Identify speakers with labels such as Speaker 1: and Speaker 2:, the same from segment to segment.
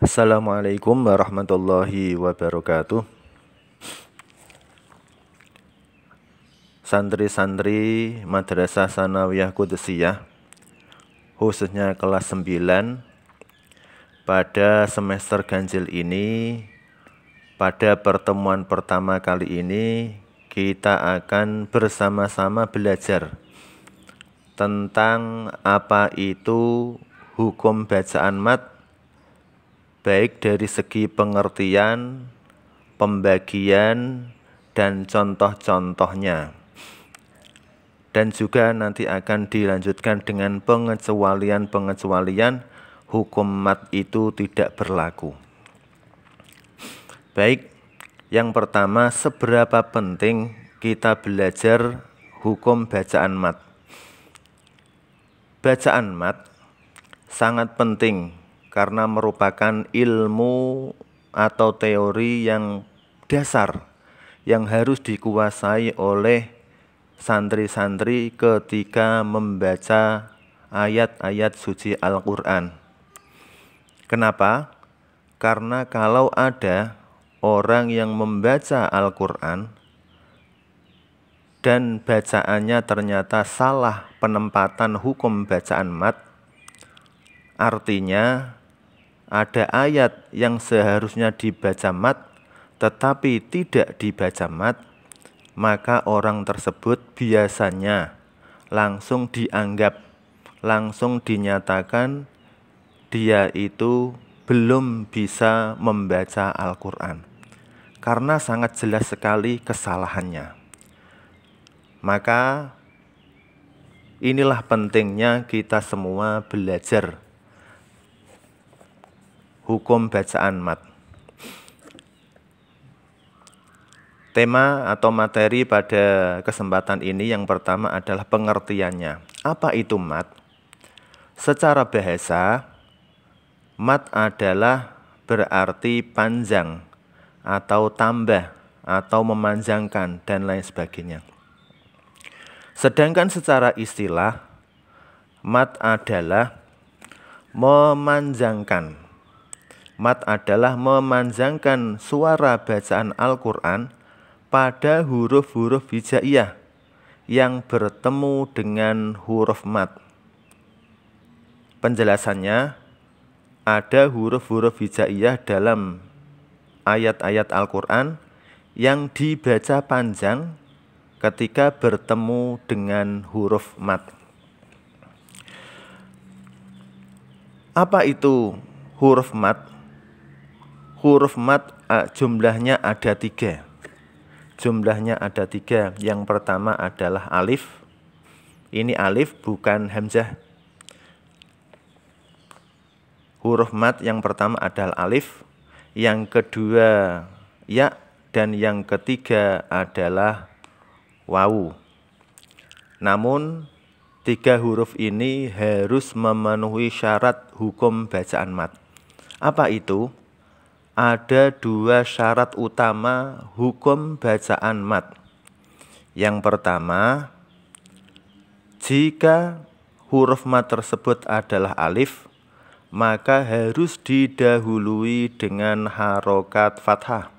Speaker 1: Assalamualaikum warahmatullahi wabarakatuh Santri-santri Madrasah Sanawiyah Kudusiyah Khususnya kelas 9 Pada semester ganjil ini Pada pertemuan pertama kali ini Kita akan bersama-sama belajar Tentang apa itu hukum bacaan mat baik dari segi pengertian, pembagian, dan contoh-contohnya. Dan juga nanti akan dilanjutkan dengan pengecualian-pengecualian hukum mat itu tidak berlaku. Baik, yang pertama seberapa penting kita belajar hukum bacaan mat. Bacaan mat sangat penting karena merupakan ilmu atau teori yang dasar yang harus dikuasai oleh santri-santri ketika membaca ayat-ayat suci Al-Quran. Kenapa? Karena kalau ada orang yang membaca Al-Quran dan bacaannya ternyata salah penempatan hukum bacaan mat, artinya ada ayat yang seharusnya dibaca mat tetapi tidak dibaca mat, maka orang tersebut biasanya langsung dianggap, langsung dinyatakan dia itu belum bisa membaca Al-Quran karena sangat jelas sekali kesalahannya. Maka inilah pentingnya kita semua belajar hukum bacaan mat. Tema atau materi pada kesempatan ini yang pertama adalah pengertiannya. Apa itu mat? Secara bahasa, mat adalah berarti panjang atau tambah atau memanjangkan dan lain sebagainya. Sedangkan secara istilah, mat adalah memanjangkan Mat adalah memanjangkan suara bacaan Al-Quran pada huruf-huruf hijaiyah yang bertemu dengan huruf mat. Penjelasannya, ada huruf-huruf hijaiyah dalam ayat-ayat Al-Quran yang dibaca panjang ketika bertemu dengan huruf mat. Apa itu huruf mat? huruf mat jumlahnya ada tiga jumlahnya ada tiga yang pertama adalah alif ini alif bukan hamzah huruf mat yang pertama adalah alif yang kedua ya dan yang ketiga adalah wawu namun tiga huruf ini harus memenuhi syarat hukum bacaan mat apa itu ada dua syarat utama hukum bacaan mat. Yang pertama, jika huruf mat tersebut adalah alif, maka harus didahului dengan harokat fathah.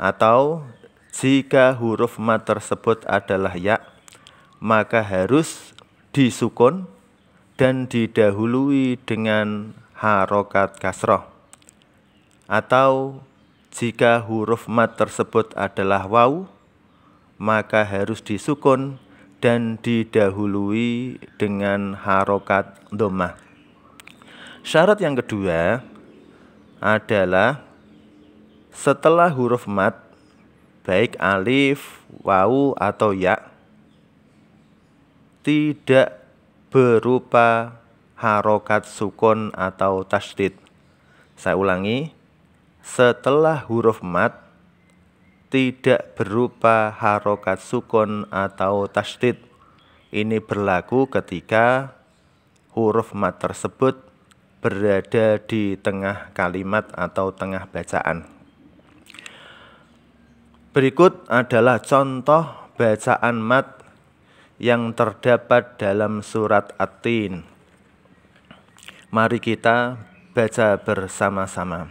Speaker 1: Atau jika huruf mat tersebut adalah ya, maka harus disukun dan didahului dengan harokat kasroh. Atau jika huruf mat tersebut adalah waw, maka harus disukun dan didahului dengan harokat domah. Syarat yang kedua adalah setelah huruf mat baik alif, wau atau ya tidak berupa harokat sukun atau tasdid. Saya ulangi, setelah huruf mat tidak berupa harokat sukun atau tasdid. Ini berlaku ketika huruf mat tersebut berada di tengah kalimat atau tengah bacaan. Berikut adalah contoh bacaan mat yang terdapat dalam surat At-Tin. Mari kita baca bersama-sama.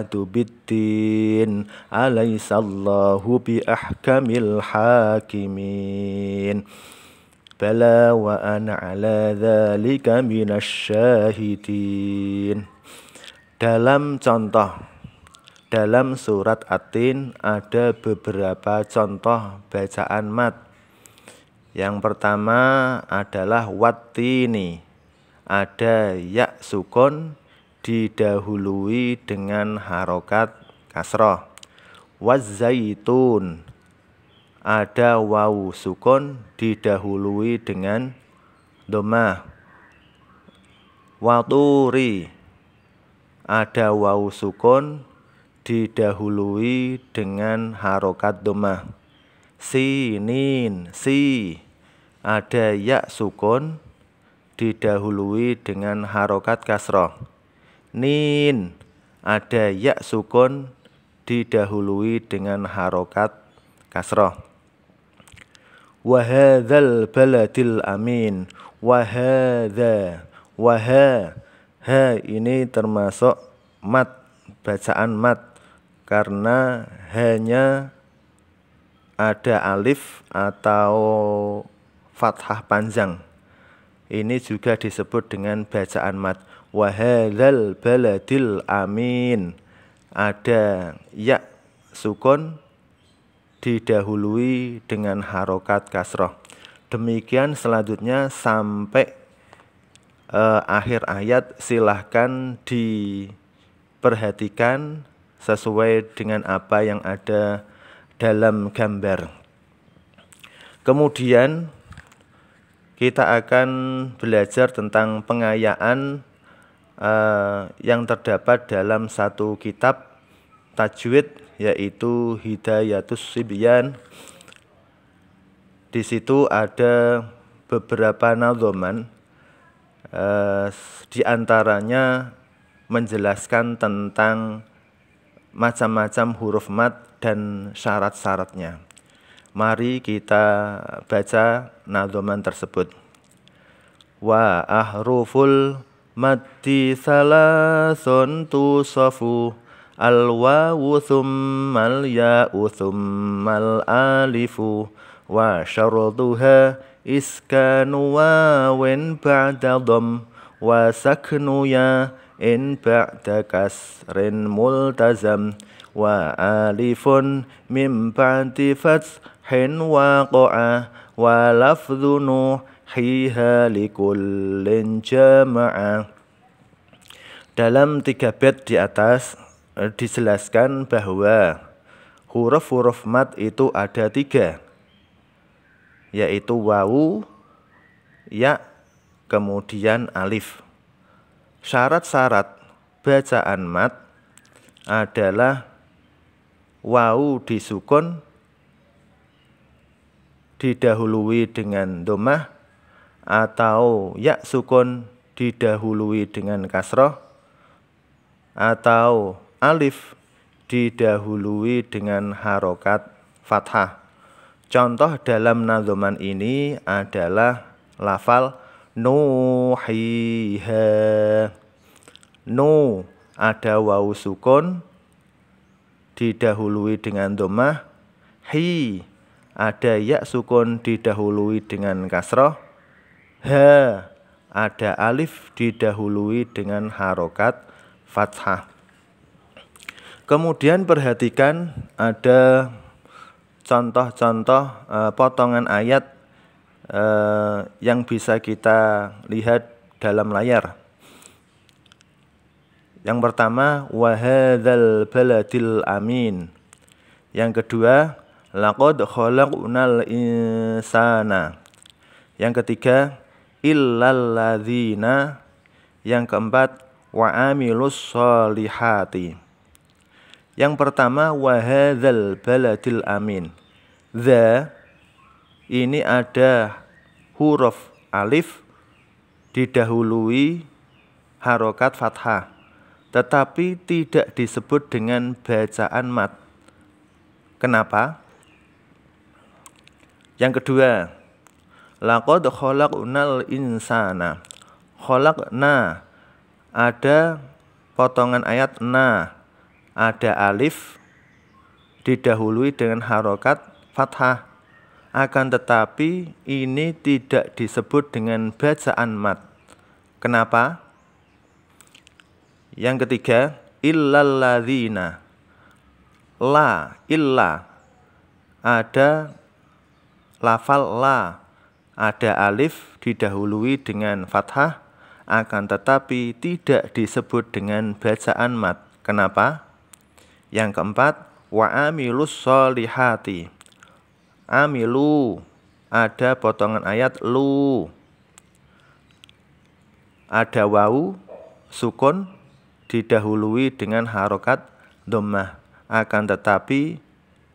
Speaker 1: والعاقبة بالدين أليس الله بأحكم الحاكمين بلى وأنا على ذلك من الشاهدين Dalam contoh Dalam surat Atin ada beberapa contoh bacaan mat Yang pertama adalah watini Ada yak sukun didahului dengan harokat kasroh wazaitun ada wawu sukun didahului dengan domah waturi ada wawu sukun didahului dengan harokat domah sinin si ada ya sukun didahului dengan harokat kasroh nin ada ya sukun didahului dengan harokat kasroh wahadzal baladil amin wahadha waha ha ini termasuk mat bacaan mat karena hanya ada alif atau fathah panjang ini juga disebut dengan bacaan mat wahadal baladil amin ada ya sukun didahului dengan harokat kasroh demikian selanjutnya sampai eh, akhir ayat silahkan diperhatikan sesuai dengan apa yang ada dalam gambar kemudian kita akan belajar tentang pengayaan Eh, yang terdapat dalam satu kitab tajwid yaitu Hidayatus Sibyan. Di situ ada beberapa nazoman uh, eh, di antaranya menjelaskan tentang macam-macam huruf mat dan syarat-syaratnya. Mari kita baca nazoman tersebut. Wa ahruful Mati salason tu sofu al wawu mal ya mal alifu wa syarduha iskanu wawin ba'da dom wa saknu ya in ba'da kasrin multazam wa alifun mim ba'di fathin waqa'a wa lafdhu hiha likullin jama'ah dalam tiga bed di atas dijelaskan bahwa huruf-huruf mat itu ada tiga yaitu wawu ya kemudian alif syarat-syarat bacaan mat adalah wawu disukun didahului dengan domah atau ya sukun didahului dengan kasroh atau alif didahului dengan harokat fathah. Contoh dalam nazoman ini adalah lafal nuhiha. Nu ada wau sukun didahului dengan domah. Hi ada ya sukun didahului dengan kasroh ha ada alif didahului dengan harokat fathah. Kemudian perhatikan ada contoh-contoh e, potongan ayat e, yang bisa kita lihat dalam layar. Yang pertama wahadal baladil amin. Yang kedua laqad khalaqnal insana. Yang ketiga illalladzina yang keempat wa amilus solihati yang pertama wa hadzal baladil amin the ini ada huruf alif didahului harokat fathah tetapi tidak disebut dengan bacaan mat kenapa yang kedua Laqad khalaqnal insana. Khalaqna. Ada potongan ayat na. Ada alif didahului dengan harokat fathah. Akan tetapi ini tidak disebut dengan bacaan mat. Kenapa? Yang ketiga, illalladzina. La, illa. Ada lafal la ada alif didahului dengan fathah, akan tetapi tidak disebut dengan bacaan mat. Kenapa? Yang keempat, wa'amilus solihati. Amilu, ada potongan ayat lu. Ada wau, sukun, didahului dengan harokat domah. Akan tetapi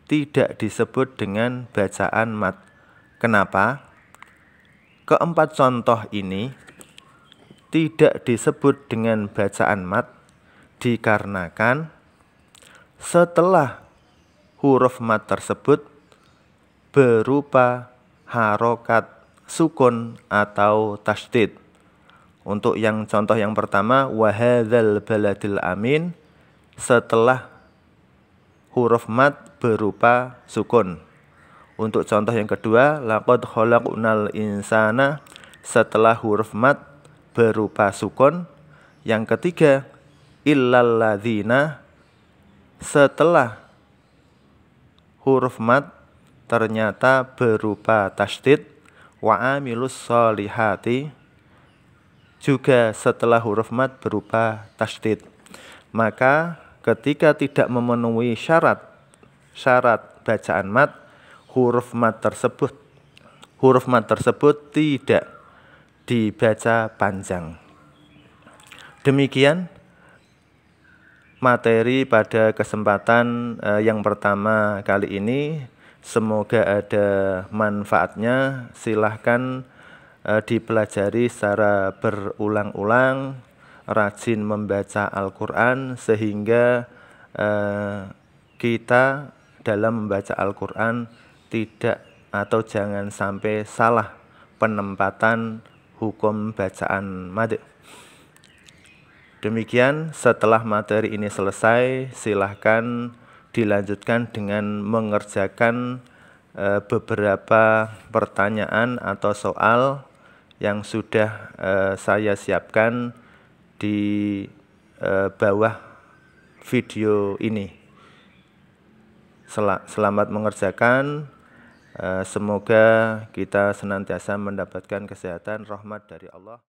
Speaker 1: tidak disebut dengan bacaan mat. Kenapa? Keempat contoh ini tidak disebut dengan bacaan mat dikarenakan setelah huruf mat tersebut berupa harokat sukun atau tasdid. Untuk yang contoh yang pertama wahadzal baladil amin setelah huruf mat berupa sukun. Untuk contoh yang kedua, laqad khalaqnal insana setelah huruf mat berupa sukun. Yang ketiga, illalladzina setelah huruf mat ternyata berupa tasdid wa amilus solihati juga setelah huruf mat berupa tasdid. Maka ketika tidak memenuhi syarat syarat bacaan mat huruf mat tersebut. Huruf mat tersebut tidak dibaca panjang. Demikian materi pada kesempatan eh, yang pertama kali ini. Semoga ada manfaatnya. Silahkan eh, dipelajari secara berulang-ulang, rajin membaca Al-Quran sehingga eh, kita dalam membaca Al-Quran tidak atau jangan sampai salah penempatan hukum bacaan madu. Demikian setelah materi ini selesai silahkan dilanjutkan dengan mengerjakan e, beberapa pertanyaan atau soal yang sudah e, saya siapkan di e, bawah video ini. selamat mengerjakan. Eh, semoga kita senantiasa mendapatkan kesehatan, rahmat dari Allah.